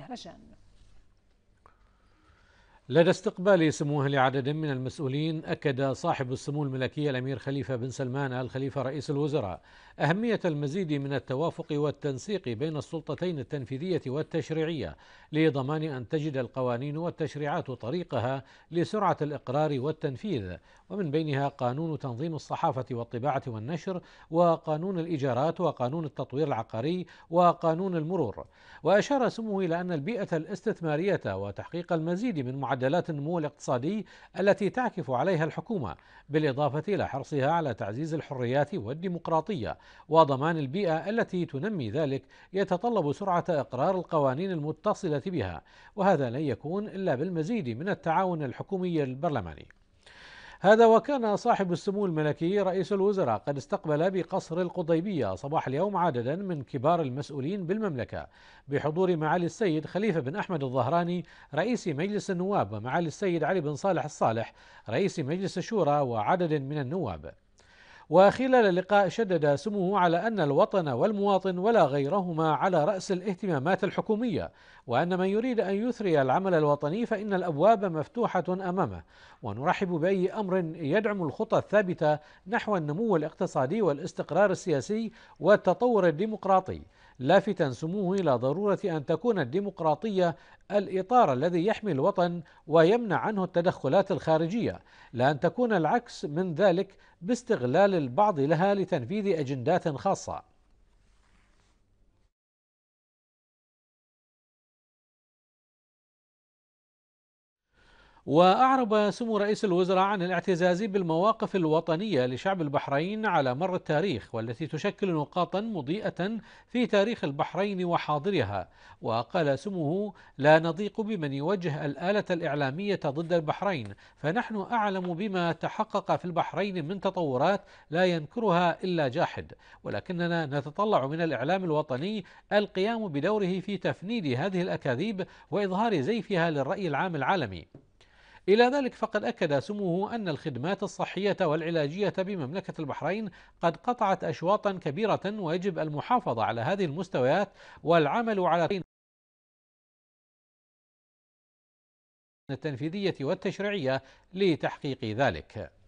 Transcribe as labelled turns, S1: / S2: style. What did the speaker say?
S1: مهرجان لدى استقبال سموه لعدد من المسؤولين أكد صاحب السمو الملكية الأمير خليفة بن سلمان آل خليفة رئيس الوزراء أهمية المزيد من التوافق والتنسيق بين السلطتين التنفيذية والتشريعية لضمان أن تجد القوانين والتشريعات طريقها لسرعة الإقرار والتنفيذ ومن بينها قانون تنظيم الصحافة والطباعة والنشر وقانون الإيجارات وقانون التطوير العقاري وقانون المرور وأشار سموه إلى أن البيئة الاستثمارية وتحقيق المزيد من معدل معدلات النمو الاقتصادي التي تعكف عليها الحكومة بالإضافة إلى حرصها على تعزيز الحريات والديمقراطية وضمان البيئة التي تنمي ذلك يتطلب سرعة إقرار القوانين المتصلة بها وهذا لن يكون إلا بالمزيد من التعاون الحكومي البرلماني هذا وكان صاحب السمو الملكي رئيس الوزراء قد استقبل بقصر القضيبية صباح اليوم عددا من كبار المسؤولين بالمملكة بحضور معالي السيد خليفة بن أحمد الظهراني رئيس مجلس النواب ومعالي السيد علي بن صالح الصالح رئيس مجلس الشورى وعدد من النواب وخلال اللقاء شدد سموه على أن الوطن والمواطن ولا غيرهما على رأس الاهتمامات الحكومية وأن من يريد أن يثري العمل الوطني فإن الأبواب مفتوحة أمامه ونرحب بأي أمر يدعم الخطى الثابتة نحو النمو الاقتصادي والاستقرار السياسي والتطور الديمقراطي لافتا سموه إلى ضرورة أن تكون الديمقراطية الإطار الذي يحمي الوطن ويمنع عنه التدخلات الخارجية لأن تكون العكس من ذلك باستغلال البعض لها لتنفيذ أجندات خاصة وأعرب سمو رئيس الوزراء عن الاعتزاز بالمواقف الوطنية لشعب البحرين على مر التاريخ والتي تشكل نقاطا مضيئة في تاريخ البحرين وحاضرها وقال سموه لا نضيق بمن يوجه الآلة الإعلامية ضد البحرين فنحن أعلم بما تحقق في البحرين من تطورات لا ينكرها إلا جاحد ولكننا نتطلع من الإعلام الوطني القيام بدوره في تفنيد هذه الأكاذيب وإظهار زيفها للرأي العام العالمي إلى ذلك فقد أكد سموه أن الخدمات الصحية والعلاجية بمملكة البحرين قد قطعت أشواطا كبيرة ويجب المحافظة على هذه المستويات والعمل على التنفيذية والتشريعية لتحقيق ذلك